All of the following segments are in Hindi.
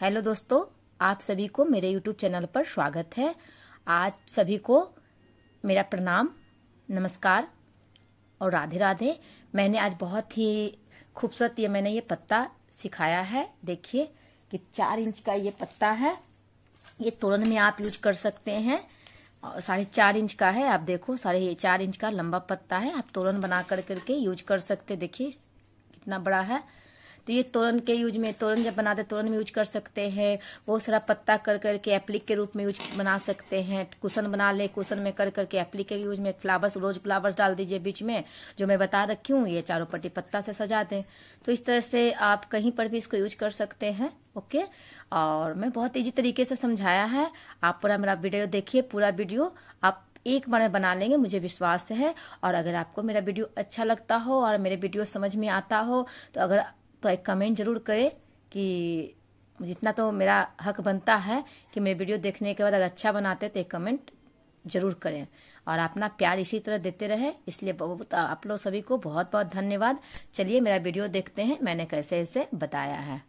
हेलो दोस्तों आप सभी को मेरे यूट्यूब चैनल पर स्वागत है आज सभी को मेरा प्रणाम नमस्कार और राधे राधे मैंने आज बहुत ही खूबसूरत ये मैंने ये पत्ता सिखाया है देखिए कि चार इंच का ये पत्ता है ये तोरण में आप यूज कर सकते हैं साढ़े चार इंच का है आप देखो साढ़े चार इंच का लंबा पत्ता है आप तोरण बना कर करके यूज कर सकते देखिए कितना बड़ा है तो ये तोरण के यूज में तोरण जब बनाते तोरण में यूज कर सकते हैं बहुत सारा पत्ता कर करके एप्लिक के रूप में यूज बना सकते हैं कुशन बना ले कुशन में कर करके एप्लिक के यूज में फ्लावर्स रोज फ्लावर्स डाल दीजिए बीच में जो मैं बता रखी हूँ ये चारों पट्टी पत्ता से सजा दें तो इस तरह से आप कहीं पर भी इसको यूज कर सकते हैं ओके और मैं बहुत ईजी तरीके से समझाया है आप पूरा मेरा वीडियो देखिए पूरा वीडियो आप एक बार में बना लेंगे मुझे विश्वास है और अगर आपको मेरा वीडियो अच्छा लगता हो और मेरे वीडियो समझ में आता हो तो अगर तो एक कमेंट जरूर करें कि जितना तो मेरा हक बनता है कि मेरे वीडियो देखने के बाद अगर अच्छा बनाते तो एक कमेंट जरूर करें और अपना प्यार इसी तरह देते रहे इसलिए बहुत आप लोग सभी को बहुत बहुत धन्यवाद चलिए मेरा वीडियो देखते हैं मैंने कैसे इसे बताया है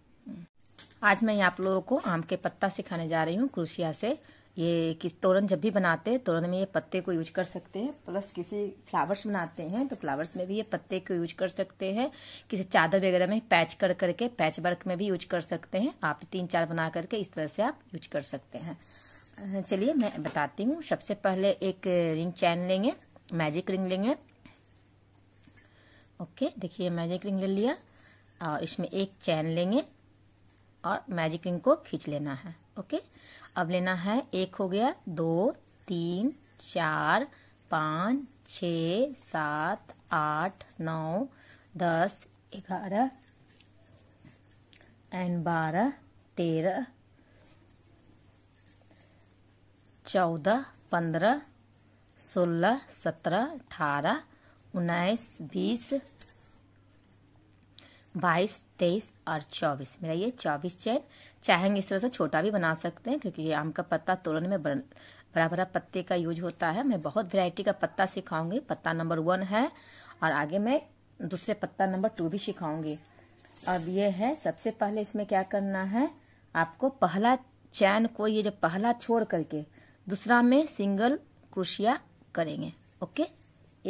आज मैं आप लोगों को आम के पत्ता सिखाने जा रही हूँ क्रूसिया से ये किस तोरण जब भी बनाते हैं तोरण में ये पत्ते को यूज कर सकते हैं प्लस किसी फ्लावर्स बनाते हैं तो फ्लावर्स में भी ये पत्ते को यूज कर सकते हैं किसी चादर वगैरह में पैच कर करके पैच वर्क में भी यूज कर सकते हैं आप तीन चार बना करके इस तरह से आप यूज कर सकते हैं चलिए मैं बताती हूँ सबसे पहले एक रिंग चैन लेंगे मैजिक रिंग लेंगे ओके देखिए मैजिक रिंग ले लिया और इसमें एक चैन लेंगे और मैजिक रिंग को खींच लेना है ओके अब लेना है एक हो गया दो तीन चार पाँच छ सात आठ नौ दस ग्यारह एंड बारह तेरह चौदह पंद्रह सोलह सत्रह अठारह उन्नीस बीस बाईस तेईस और चौबीस मेरा ये चौबीस चैन चाहेंगे इस तरह से छोटा भी बना सकते हैं क्योंकि ये आम का पत्ता तोड़ने में बड़ा बड़ा पत्ते का यूज होता है मैं बहुत वैरायटी का पत्ता सिखाऊंगी पत्ता नंबर वन है और आगे मैं दूसरे पत्ता नंबर टू भी सिखाऊंगी अब ये है सबसे पहले इसमें क्या करना है आपको पहला चैन को ये जो पहला छोड़ करके दूसरा में सिंगल क्रोशिया करेंगे ओके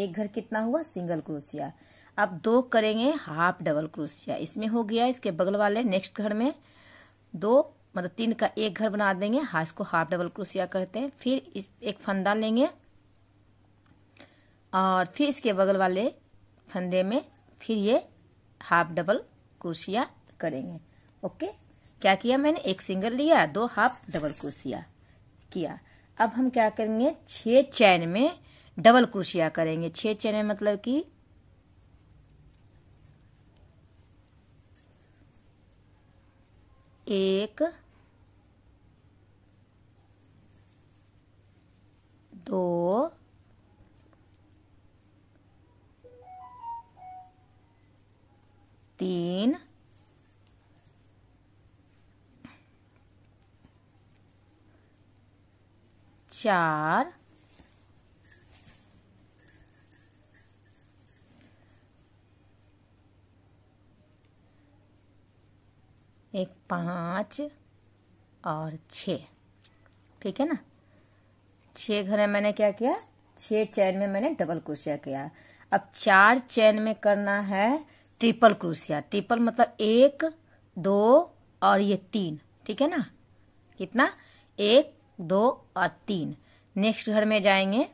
एक घर कितना हुआ सिंगल क्रोशिया अब दो करेंगे हाफ डबल क्रोशिया इसमें हो गया इसके बगल वाले नेक्स्ट घर में दो मतलब तीन का एक घर बना देंगे हाँ इसको हाफ डबल क्रोशिया करते हैं फिर इस एक फंदा लेंगे और फिर इसके बगल वाले फंदे में फिर ये हाफ डबल क्रोशिया करेंगे ओके क्या किया मैंने एक सिंगल लिया दो हाफ डबल क्रोशिया किया अब हम क्या करेंगे छह चैन में डबल क्रोशिया करेंगे छह चैन में मतलब कि एक दो तीन चार एक पाँच और छ ठीक है ना छः घर में मैंने क्या किया छः चैन में मैंने डबल क्रोशिया किया अब चार चैन में करना है ट्रिपल क्रोशिया ट्रिपल मतलब एक दो और ये तीन ठीक है ना कितना एक दो और तीन नेक्स्ट घर में जाएंगे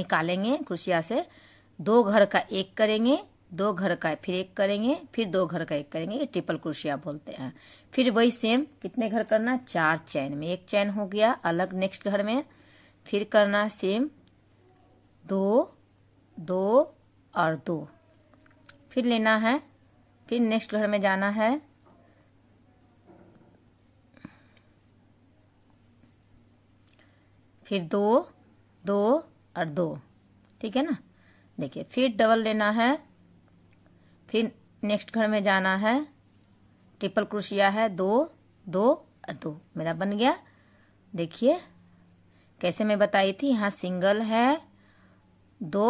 निकालेंगे क्रोशिया से दो घर का एक करेंगे दो घर का फिर एक करेंगे फिर दो घर का एक करेंगे ये ट्रिपल क्रोशिया बोलते हैं फिर वही सेम कितने घर करना चार चैन में एक चैन हो गया अलग नेक्स्ट घर में फिर करना सेम दो दो और दो फिर लेना है फिर नेक्स्ट घर में जाना है फिर दो दो और दो ठीक है ना देखिए फिर डबल लेना है फिर नेक्स्ट घर में जाना है ट्रिपल क्रोशिया है दो दो दो मेरा बन गया देखिए कैसे मैं बताई थी यहाँ सिंगल है दो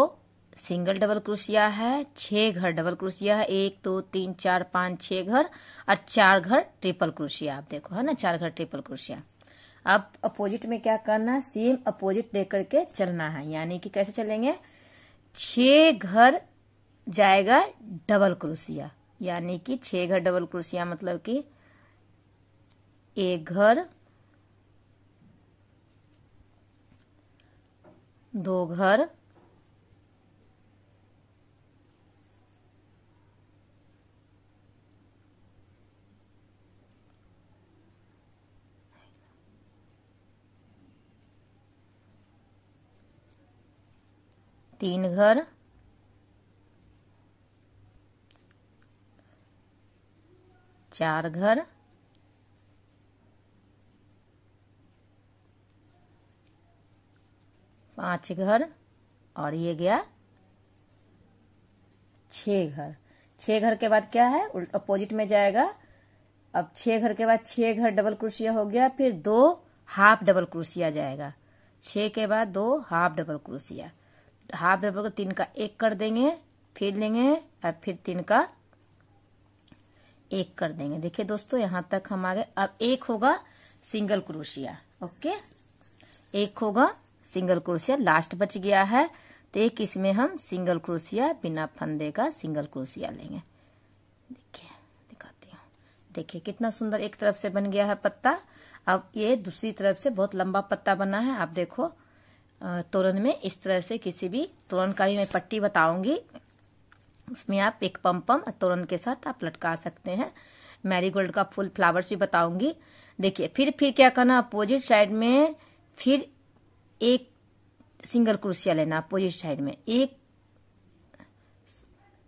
सिंगल डबल क्रोशिया है छह घर डबल क्रोशिया है एक दो तीन चार पाँच छः घर और चार घर ट्रिपल क्रोशिया आप देखो है ना चार घर ट्रिपल क्रोशिया अब अपोजिट में क्या करना है सेम अपोजिट देख करके चलना है यानी कि कैसे चलेंगे छह घर जाएगा डबल क्रोशिया यानी कि छह घर डबल क्रोशिया मतलब कि एक घर दो घर तीन घर चार घर पांच घर और ये गया छह घर छह घर के बाद क्या है अपोजिट में जाएगा अब छह घर के बाद छह घर डबल क्रोशिया हो गया फिर दो हाफ डबल क्रोशिया जाएगा छह के बाद दो half double crochet half double तीन का एक कर देंगे फिर लेंगे और फिर तीन का एक कर देंगे देखिए दोस्तों यहां तक हम आ गए अब एक होगा सिंगल क्रोशिया ओके एक होगा सिंगल क्रोशिया लास्ट बच गया है तो एक इसमें हम सिंगल क्रोशिया बिना फंदे का सिंगल क्रोशिया लेंगे देखिए दिखाती हूँ देखिए कितना सुंदर एक तरफ से बन गया है पत्ता अब ये दूसरी तरफ से बहुत लंबा पत्ता बना है आप देखो तोरण में इस तरह से किसी भी तोरण का भी मैं पट्टी बताऊंगी उसमें आप एक पम्पम तोरण के साथ आप लटका सकते हैं मैरीगोल्ड का फुल फ्लावर्स भी बताऊंगी देखिए फिर फिर क्या करना अपोजिट साइड में फिर एक सिंगल क्रोशिया लेना अपोजिट साइड में एक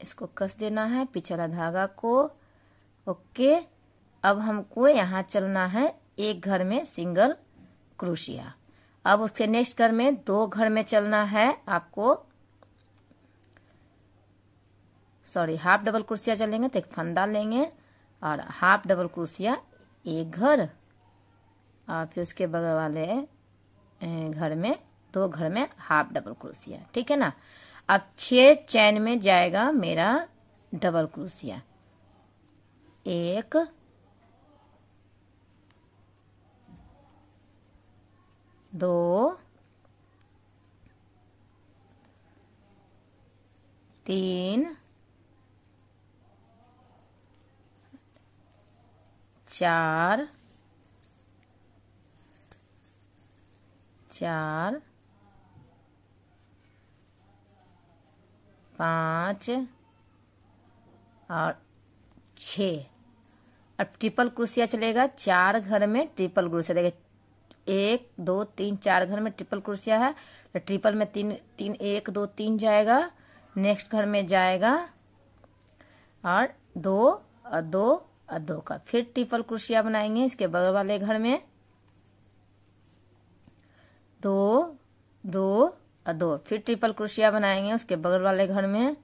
इसको कस देना है पिछला धागा को ओके अब हमको यहाँ चलना है एक घर में सिंगल क्रोशिया अब उसके नेक्स्ट घर में दो घर में चलना है आपको सॉरी हाफ डबल कुर्सिया चलेंगे तो एक फंदा लेंगे और हाफ डबल कुर्सिया एक घर और फिर उसके बगल वाले घर में दो घर में हाफ डबल कुर्सिया ठीक है ना अब छह चैन में जाएगा मेरा डबल क्रूसिया एक दो तीन चार चार पाँच और छ अब ट्रिपल क्रोशिया चलेगा चार घर में ट्रिपल क्रोशिया देखिए एक दो तीन चार घर में ट्रिपल क्रोशिया है तो ट्रिपल में तीन तीन एक दो तीन जाएगा नेक्स्ट घर में जाएगा और दो और दो और दो का फिर ट्रिपल क्रोशिया बनाएंगे इसके बगल वाले घर में दो दो और दो फिर ट्रिपल क्रोशिया बनाएंगे उसके बगल वाले घर में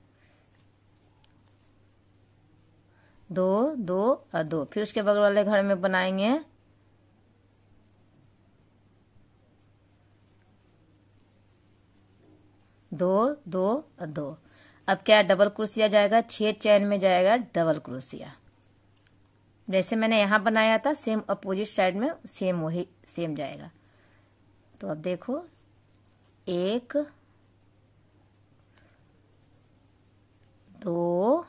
दो दो और दो फिर उसके बगल वाले घर में बनाएंगे दो दो और दो अब क्या डबल क्रोशिया जाएगा छह चैन में जाएगा डबल क्रोशिया जैसे मैंने यहां बनाया था सेम अपोजिट साइड में सेम वही सेम जाएगा तो अब देखो एक दो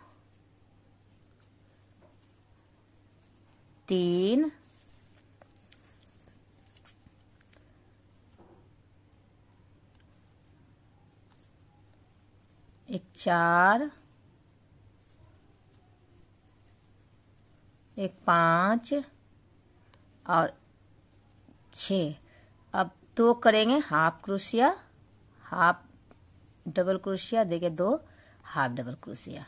तीन एक चार एक पांच और छ अब दो करेंगे half crochet half double crochet देखे दो हाफ डबल क्रोशिया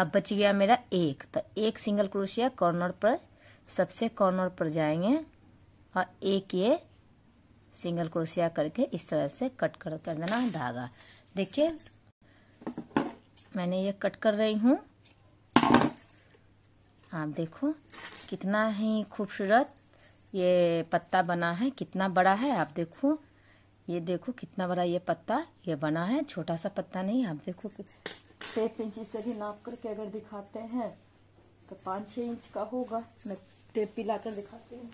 अब बच गया मेरा एक तो एक सिंगल क्रोशिया कॉर्नर पर सबसे कॉर्नर पर जाएंगे और एक ये सिंगल क्रोशिया करके इस तरह से कट कर कर देना धागा देखिए मैंने ये कट कर रही हूँ आप हाँ, देखो कितना ही खूबसूरत ये पत्ता बना है कितना बड़ा है आप देखो ये देखो कितना बड़ा ये पत्ता ये बना है छोटा सा पत्ता नहीं आप देखो टेप इंच से भी नाप करके अगर दिखाते हैं तो पाँच छः इंच का होगा मैं टेप पिला कर दिखाती हूँ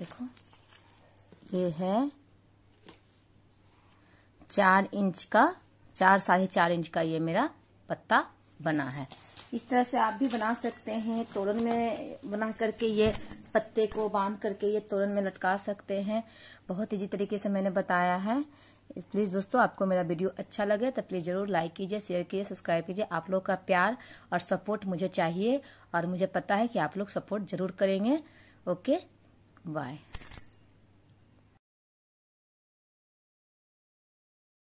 देखो ये है चार इंच का चार साढ़े चार इंच का ये मेरा पत्ता बना है इस तरह से आप भी बना सकते हैं तोरण में बना करके ये पत्ते को बांध करके ये तोरण में लटका सकते हैं बहुत ईजी तरीके से मैंने बताया है प्लीज़ दोस्तों आपको मेरा वीडियो अच्छा लगे तो प्लीज़ ज़रूर लाइक कीजिए शेयर कीजिए सब्सक्राइब कीजिए आप लोग का प्यार और सपोर्ट मुझे चाहिए और मुझे पता है कि आप लोग सपोर्ट ज़रूर करेंगे ओके बाय